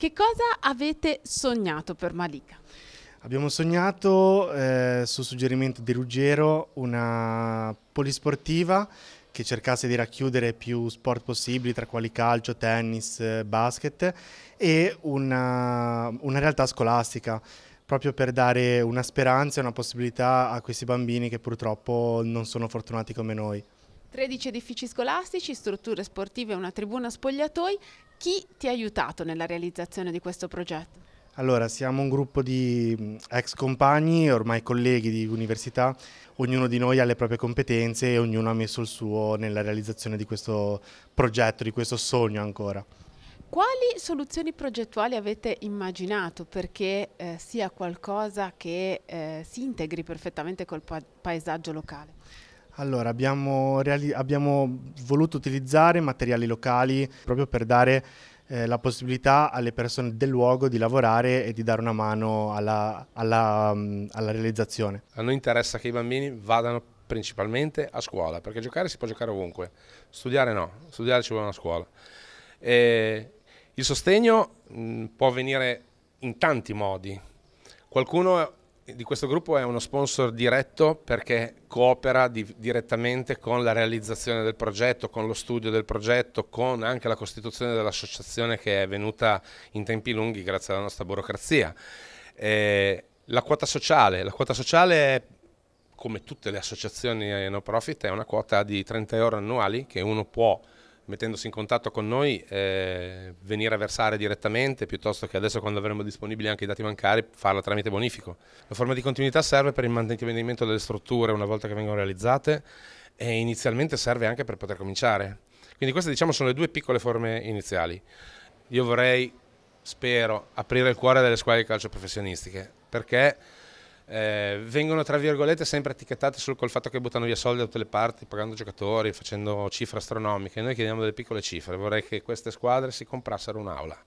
Che cosa avete sognato per Malika? Abbiamo sognato, eh, su suggerimento di Ruggero, una polisportiva che cercasse di racchiudere più sport possibili, tra quali calcio, tennis, eh, basket, e una, una realtà scolastica, proprio per dare una speranza e una possibilità a questi bambini che purtroppo non sono fortunati come noi. 13 edifici scolastici, strutture sportive e una tribuna spogliatoi. Chi ti ha aiutato nella realizzazione di questo progetto? Allora, siamo un gruppo di mm, ex compagni, ormai colleghi di università, ognuno di noi ha le proprie competenze e ognuno ha messo il suo nella realizzazione di questo progetto, di questo sogno ancora. Quali soluzioni progettuali avete immaginato perché eh, sia qualcosa che eh, si integri perfettamente col pa paesaggio locale? Allora, abbiamo, abbiamo voluto utilizzare materiali locali proprio per dare eh, la possibilità alle persone del luogo di lavorare e di dare una mano alla, alla, mm, alla realizzazione. A noi interessa che i bambini vadano principalmente a scuola, perché giocare si può giocare ovunque, studiare no, studiare ci vuole una scuola. E il sostegno mh, mm, può venire in tanti modi. Qualcuno di questo gruppo è uno sponsor diretto perché coopera di, direttamente con la realizzazione del progetto, con lo studio del progetto, con anche la costituzione dell'associazione che è venuta in tempi lunghi grazie alla nostra burocrazia. Eh, la quota sociale, la quota sociale è, come tutte le associazioni no profit, è una quota di 30 euro annuali che uno può mettendosi in contatto con noi, eh, venire a versare direttamente piuttosto che adesso quando avremo disponibili anche i dati bancari farla tramite bonifico. La forma di continuità serve per il mantenimento delle strutture una volta che vengono realizzate e inizialmente serve anche per poter cominciare. Quindi queste diciamo sono le due piccole forme iniziali. Io vorrei, spero, aprire il cuore delle squadre di calcio professionistiche perché eh, vengono tra virgolette sempre etichettate sul, col fatto che buttano via soldi da tutte le parti, pagando giocatori, facendo cifre astronomiche. Noi chiediamo delle piccole cifre, vorrei che queste squadre si comprassero un'aula.